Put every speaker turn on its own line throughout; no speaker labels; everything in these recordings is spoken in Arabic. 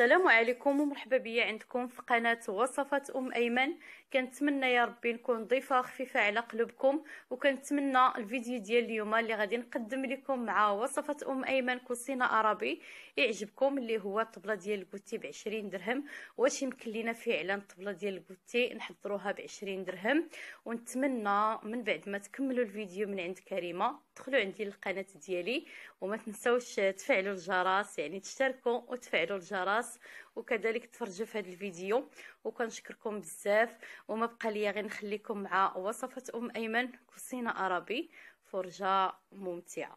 السلام عليكم ومرحبا بيا عندكم في قناة وصفات أم أيمن كنتمنى يا ربي نكون ضيفة خفيفة على قلوبكم وكنتمنى الفيديو ديال اليوم اللي غادي نقدم لكم مع وصفة أم أيمن كوسينة عربي يعجبكم اللي هو الطبلة ديال الكوتي بعشرين درهم واش يمكن لينا فعلا الطبلة ديال الكوتي نحضروها بعشرين درهم ونتمنى من بعد ما تكملوا الفيديو من عند كريمة تدخلوا عندي القناه ديالي وما تنساوش تفعلوا الجرس يعني تشتركوا وتفعلوا الجرس وكذلك تفرجوا في هذا الفيديو وكنشكركم بزاف وما بقى لي غير نخليكم مع وصفه ام ايمن كوسينه عربي فرجه ممتعه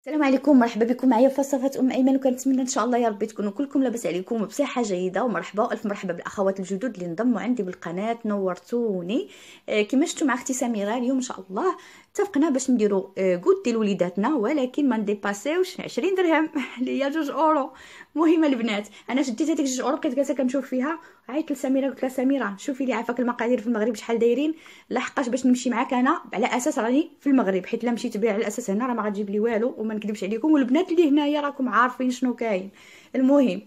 السلام عليكم مرحبا بكم معايا في وصفات ام ايمن وكنتمنى ان شاء الله يا ربي تكونوا كلكم لاباس عليكم وبصحه جيده ومرحبا الف مرحبا بالاخوات الجدد اللي انضموا عندي بالقناه نورتوني آه، كما شفتوا مع اختي سميره اليوم ان شاء الله اتفقنا باش نديرو كود آه، ديال وليداتنا ولكن ما نديباسيوش 20 درهم اللي هي جوج اورو مهم البنات انا شديت هذيك جوج اورو بقيت جالسه كنشوف فيها عيطت لسميره قلت لها سميره شوفي لي عافاك المقادير في المغرب شحال دايرين لحقاش باش نمشي معاك انا على اساس راني في المغرب حيت لا مشيت بها على اساس هنا راه ما غتجيب لي والو وما نكذبش عليكم والبنات اللي هنايا راكم عارفين شنو كاين المهم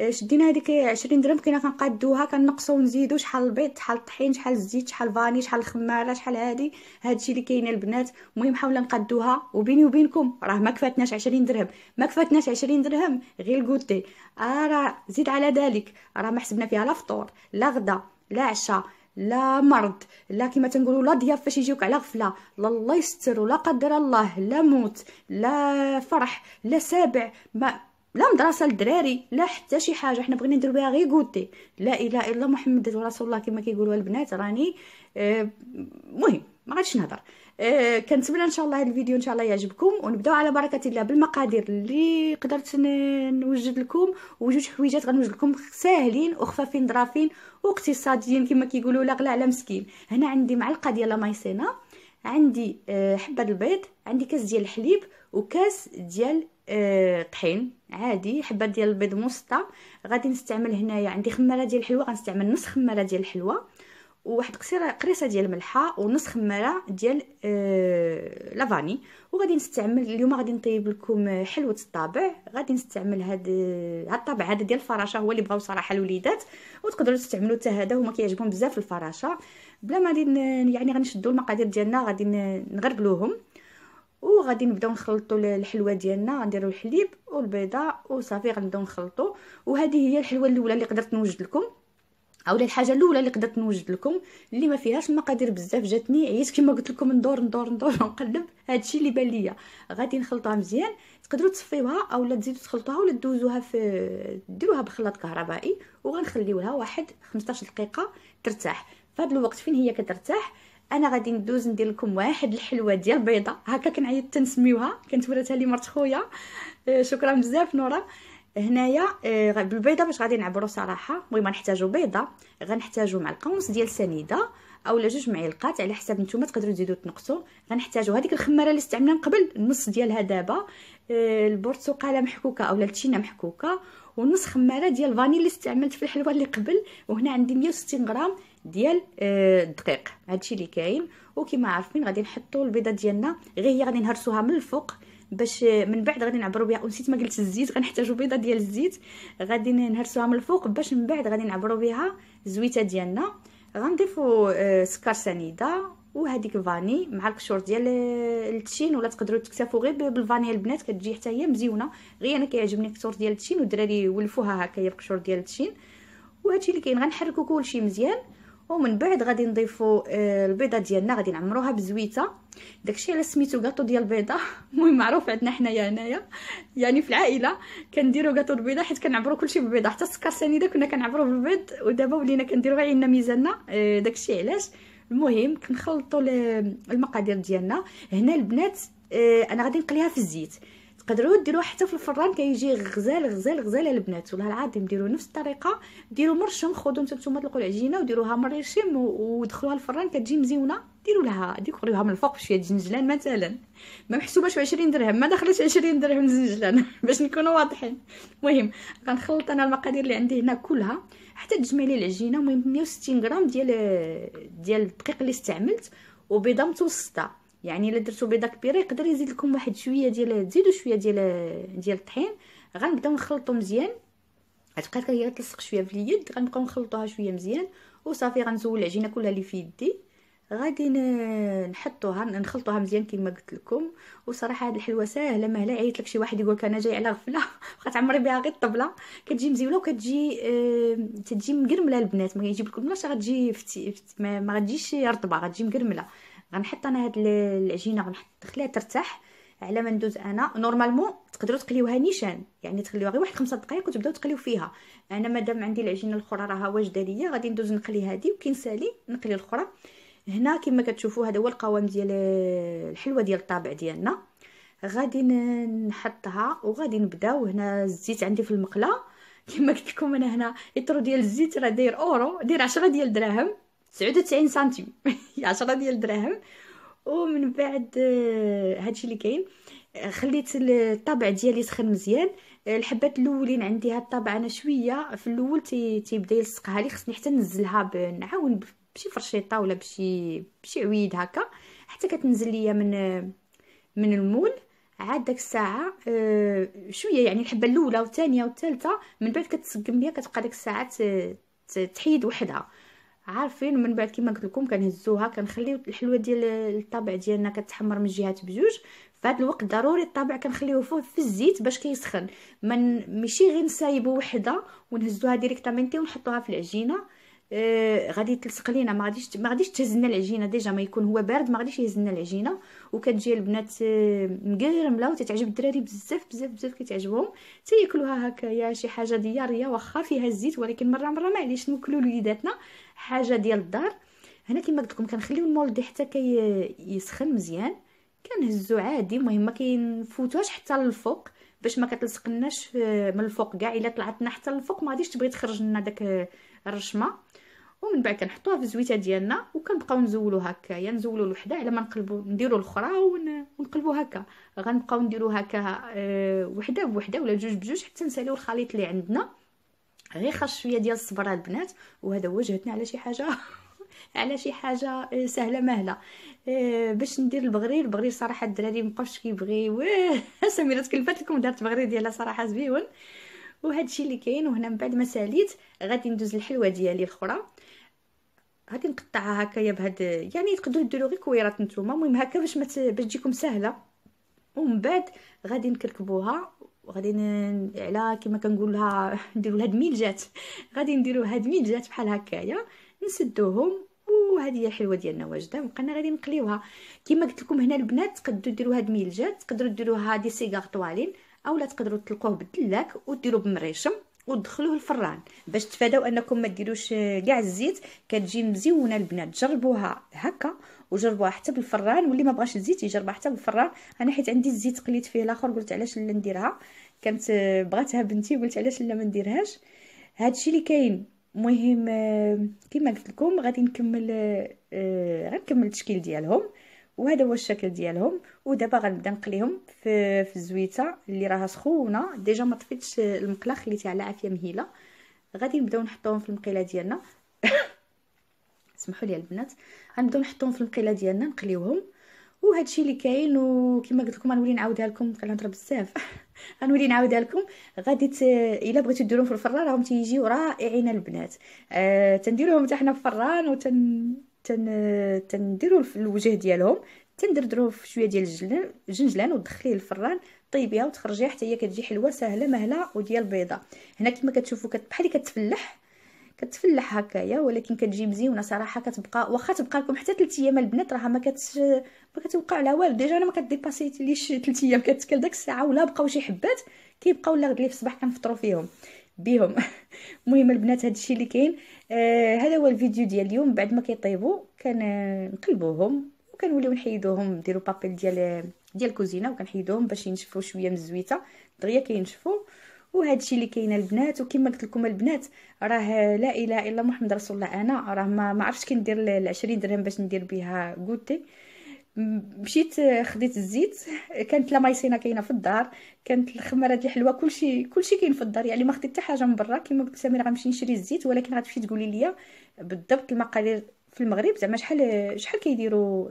آه، شدينا هذيك 20 درهم كنا كنقادوها كنقصوا ونزيدوا شحال البيض شحال الطحين شحال الزيت شحال الفاني شحال الخماره شحال هادي هادشي اللي كاين البنات المهم حاولنا نقادوها وبيني وبينكم راه ما كفاتناش 20 درهم ما كفاتناش 20 درهم غير الكوتي آه، راه زيد على ذلك راه ما حسبنا فيها لا فطور لا غدا لا عشاء لا مرض لا كما تنقولوا لا ضياف فاش يجيوك على غفله لا الله يستر ولا قدر الله لا موت لا فرح لا سابع ما لا مدرسه للدراري لا حتى شي حاجه حنا بغينا نديرو بها غير غوتي لا اله الا الله محمد رسول الله كما كيقولوا البنات راني المهم آه ما غاديش نهضر آه كنتمنى ان شاء الله هذا الفيديو ان شاء الله يعجبكم ونبداو على بركه الله بالمقادير اللي قدرت نوجد لكم وجوج حويجات غنوجد لكم ساهلين وخفافين ظرافين واقتصاديين كما كيقولوا لا غلا على مسكين هنا عندي معلقه ديال مايسينا عندي آه، حبه البيض عندي كاس ديال الحليب وكاس ديال أه طحين عادي حبه ديال البيض موسطة غادي نستعمل هنايا عندي خماره ديال الحلوه غنستعمل نص خماره ديال الحلوه وواحد قصيره قريصه ديال الملحه ونص خماره ديال آه لافاني وغادي نستعمل اليوم غادي نطيب لكم حلوه الطابع غادي نستعمل هاد هاد الطابع هذا ديال الفراشه هو اللي بغاو صراحه الوليدات وتقدروا تستعملوا حتى هذا هما كيعجبهم بزاف الفراشه بلا ما يعني غنشدوا المقادير ديالنا غادي نغربلوهم وغادي نبداو نخلطوا الحلوه ديالنا غنديروا الحليب والبيضه وصافي غنبداو نخلطوا وهذه هي الحلوه الاولى اللي قدرت نوجد لكم اولا الحاجه الاولى اللي قدرت نوجد لكم اللي ما فيهاش مقادير بزاف جاتني عييت كما قلت لكم ندور ندور ندور ونقلب هادشي اللي بان ليا غادي نخلطوها مزيان تقدروا تصفيوها اولا تزيدوا تخلطوها ولا دوزوها في ديروها بخلاط كهربائي وغنخليوها واحد 15 دقيقه ترتاح في الوقت فين هي كترتاح انا غادي ندوز ندير لكم واحد الحلوه ديال بيضه هكا كنعيط تنسميوها كانت ولاتها لي مرت خويا آه، شكرا بزاف نوره هنايا آه، بالبيضه باش غادي نعبروا صراحه المهم نحتاجوا بيضه غنحتاجوا معلقه ونص ديال سنيده اولا جوج معلقات على حسب نتوما تقدروا تزيدوا تنقصوا غنحتاجوا هذيك الخماره اللي استعملنا من قبل النص ديالها دابا آه، البرتقاله محكوكه اولا التشينه محكوكه ونص خماره ديال الفاني اللي استعملت في الحلوه اللي قبل وهنا عندي 160 غرام ديال الدقيق آه، هادشي اللي كاين وكما عارفين غادي نحطوا البيضه ديالنا غير هي غادي نهرسوها من الفوق باش آه، من بعد غادي نعبروا بها ونسيت ما قلت الزيت غنحتاجوا بيضه ديال الزيت غادي نهرسوها من الفوق باش من بعد غادي نعبروا بها الزويته ديالنا غنضيفوا آه، سكر سنيده وهذيك فاني مع القشور ديال التشين ولا تقدروا تكتفوا غير بالفاني البنات كتجي حتى هي مزيونه غير انا كيعجبني القشور ديال التشين والدراري ولفوها هكا هي بقشور ديال التشين وهادشي اللي كاين غنحركوا كلشي مزيان ومن بعد غادي نضيفوا آه، البيضه ديالنا غادي نعمروها بزويته داكشي على سميتو غاطو ديال البيضه المهم معروف عندنا حنايا هنايا يعني في العائله كنديروا غاطو البيضه حيت كنعبروا كلشي بالبيضه حتى السكر سنيده كنا كنعبروا بالبيض ودابا ولينا كنديروا عيننا ميزاننا آه، داكشي علاش المهم كنخلطوا المقادير ديالنا هنا البنات آه، انا غادي نقليها في الزيت تقدروا ديروه حتى في الفران كيجي كي غزال غزال غزال البنات والله العظيم ديروا نفس الطريقه ديروا مرشم خذوا نتوما تلقوا العجينه وديروها مرشم ودخلوها الفران كتجي مزيونه ديروا لها ديكوريوها من الفوق بشويه الزنجلان مثلا ما محسوباش 20 درهم ما دخلتش 20 درهم زنجلان باش نكونوا واضحين المهم كنخلط انا المقادير اللي عندي هنا كلها حتى تجمع لي العجينه المهم 160 غرام ديال ديال الدقيق اللي استعملت وبيضه متوسطه يعني الا درتو بيضه كبيره يقدر يزيد لكم واحد شويه ديال تزيدوا شويه ديال ديال الطحين غنبداو نخلطو مزيان غتبقى هي تلصق شويه في اليد غنبقاو نخلطوها شويه مزيان وصافي غنزول العجينه كلها اللي في يدي غادي نحطوها نخلطوها مزيان كما قلت لكم وصراحه هذه الحلوه ساهله مهلا عيط لك شي واحد يقول لك انا جاي على غفله بقات عمري بها غير الطبله كتجي مزيوله وكتجي آه، تجي مقرمله البنات ما يجيب لكم لاش غتجي ما غتجيش رطبه غتجي مقرمله غنحط انا هاد العجينه غنحط نخليها ترتاح على ما ندوز انا نورمالمون تقدروا تقليوها نيشان يعني تخليوها غير واحد خمسة دقائق وتبداو تقليو فيها انا مادام عندي العجينه الاخرى راها واجده ليا غادي ندوز نقلي هادي نسالي نقلي الاخرى هنا كما كتشوفوا هذا هو القوام ديال الحلوه ديال الطابع ديالنا غادي نحطها وغادي نبداو هنا الزيت عندي في المقله كما قلت لكم انا هنا لتر ديال الزيت راه داير اورو داير 10 ديال الدراهم 99 سنتيم 10 ديال الدراهم ومن بعد آه، هادشي اللي كاين آه، خليت الطابع ديالي سخن مزيان آه، الحبات الاولين عندي هاد الطابع انا شويه في الاول تيبدا يلصقها لي خصني حتى نزلها نعاون بشي فرشيطه ولا بشي بشي عويد هكا حتى كتنزل ليا من من المول عاد داك الساعه شويه يعني الحبه الاولى والثانيه والثالثه من بعد كتسقم ليا كتبقى داك الساعه تحيد وحدها عارفين من بعد كيما قلت لكم كنهزوها كنخليو الحلوه ديال الطابع ديالنا كتحمر من جهات بجوج فهاد الوقت ضروري الطابع كنخليوه فوق في الزيت باش كيسخن من ماشي غير نسايبو وحده ونهزوها ديريكتامينتي ونحطوها في العجينه آه غادي تلصق لينا ما غاديش ما غاديش تهزنا العجينه ديجا ما يكون هو بارد ما غاديش يهزنا العجينه وكتجي البنات آه، مقرمله وتتعجب الدراري بزاف بزاف بزاف كتعجبهم تياكلوها هكايا شي حاجه دياريه واخا فيها الزيت ولكن مره مره معليش نوكلوا وليداتنا حاجه ديال الدار هنا كما قلت لكم كنخليو المولدي حتى كي يسخن مزيان كنهزو عادي المهم ما كينفوتوهاش حتى للفوق باش ما كتلصقناش آه، من الفوق كاع الا طلعتنا حتى للفوق ما غاديش تبغي تخرج لنا داك آه، الرشمه ومن بعد كنحطوها في الزويته ديالنا وكنبقاو نزولو هكا يا نزولو الوحده على ما نقلبو نديرو الاخرى ونقلبو هكا غنبقاو نديرو هكا آه، وحده بوحده ولا جوج بجوج حتى نساليو الخليط اللي عندنا غير خاص شويه ديال الصبر البنات وهذا هو جهدنا على شي حاجه على شي حاجه آه، سهله مهله آه، باش ندير البغري البغري صراحه الدراري مابقاوش كيبغي واه سميره تكلفات لكم دارت بغري ديالها صراحه زويون وهذا الشيء اللي كاين وهنا من بعد ما ساليت غادي ندوز الحلوه ديالي الاخرى غادي نقطعها هكايا بهاد يعني تقدروا ديروا غير كويرات نتوما المهم هكا باش ما باش تجيكم سهله ومن بعد غادي نكركبوها وغادي على كما كنقولها نديرو نديروا الميلجات غادي نديروا هاد الميلجات بحال هكايا نسدوهم وهذه هي الحلوه ديالنا واجده بقينا غادي نقليوها كما قلت لكم هنا البنات تقدروا ديروا هاد الميلجات تقدروا ديروها دي سيغار طوالين اولا تقدروا تطلقوه بالدلاك وديروا بمريشم ودخلوه الفران باش تفاداو انكم ما ديروش آه، كاع الزيت كتجي مزيونه البنات جربوها هكا وجربوها حتى بالفران واللي ما بغاش الزيت يجربها حتى بالفران انا حيت عندي الزيت قليت فيه الاخر قلت علاش لا نديرها كانت بغاتها بنتي قلت علاش لا ما نديرهاش هادشي اللي كاين مهم آه، كما قلت لكم غادي نكمل آه، غنكمل التشكيل ديالهم وهذا هو الشكل ديالهم ودابا غنبدا نقليهم في في الزويته اللي راها سخونه ديجا ما طفيتش المقله خليتها على عافيه مهيله غادي نبداو نحطوهم في المقيله ديالنا سمحوا لي البنات غنبداو نحطوهم في المقيله ديالنا نقليوهم وهذا الشيء اللي كاين وكما قلت لكم غنولي نعاودها لكم كنهضر بزاف غنولي نعاودها لكم غادي ت... الا بغيتو ديروهم في الفران راهم تيجيو رائعين البنات آه تنديروهم حتى حنا في الفران وتن تن... تنديروا الوجه ديالهم تندردروه في شويه ديال الجلن جنجلان ودخليه الفران طيبيها وتخرجيها حتى هي كتجي حلوه سهله مهله وديال بيضه هنا كما كتشوفوا كت... بحال كتفلح كتفلح هكايا ولكن كتجي مزيونه صراحه كتبقى واخا تبقى لكم حتى 3 ايام البنات راه ما كت ما كتوقع لها والو ديجا انا ما كديباسيت 3 ايام كتكل داك الساعه ولا بقاو شي حبات كيبقاو لا غد ليه في الصباح كنفطروا فيهم بيهم المهم البنات هذا الشيء اللي كاين آه هذا هو الفيديو ديال اليوم بعد ما كيطيبوا كنقلبوهم آه، وكنوليو نحيدوهم نديرو بابيل ديال ديال الكوزينه وكنحيدوهم باش ينشفوا شويه من الزويته دغيا كينشفوا وهذا الشيء اللي كاين البنات وكما قلت لكم البنات راه لا اله الا محمد رسول الله انا راه ما ما عرفتش كندير ال 20 درهم باش ندير بها غوتي مشيت خديت الزيت كانت لا مايسينا كاينه في الدار كانت الخمرات الحلوه كلشي كلشي كاين في الدار يعني ما خديت حتى حاجه من برا كما قلت سمير غنمشي نشري الزيت ولكن غتمشي تقولي لي بالضبط المقادير في المغرب زعما شحال شحال كيديروا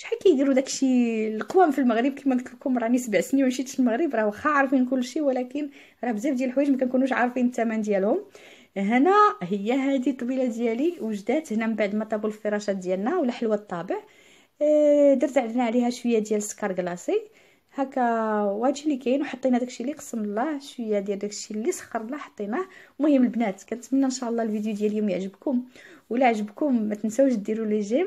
شحال كيديروا داكشي القوام في المغرب كما قلت لكم راني سبع سنين ومشيت للمغرب راه واخا عارفين كلشي ولكن راه بزاف ديال الحوايج ما كنكونوش عارفين الثمن ديالهم هنا هي هذه الطبيله ديالي وجدات هنا من بعد ما طابوا الفراشات ديالنا ولا حلوه الطابع آه، درت عندنا عليها شويه ديال السكر كلاصي هكا وهادشي اللي كاين وحطينا داكشي اللي قسم الله شويه ديال داكشي اللي سخر الله حطيناه المهم البنات كنتمنى ان شاء الله الفيديو ديال اليوم يعجبكم ولا عجبكم ما تنساوش ديروا لي جيم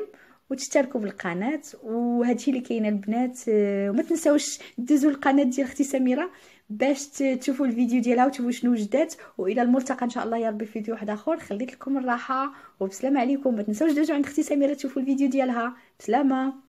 وتشتركوا بالقناه وهادشي اللي كاين البنات آه، وما تنساوش تدوزوا القناه ديال اختي سميره باش تشوفوا الفيديو ديالها وتشوفوا شنو وجدات والى الملتقى ان شاء الله يا ربي في فيديو واحد اخر خليت لكم الراحه وبسلامه عليكم ما تنساوش دوزوا عند اختي سميره تشوفوا الفيديو ديالها بسلامه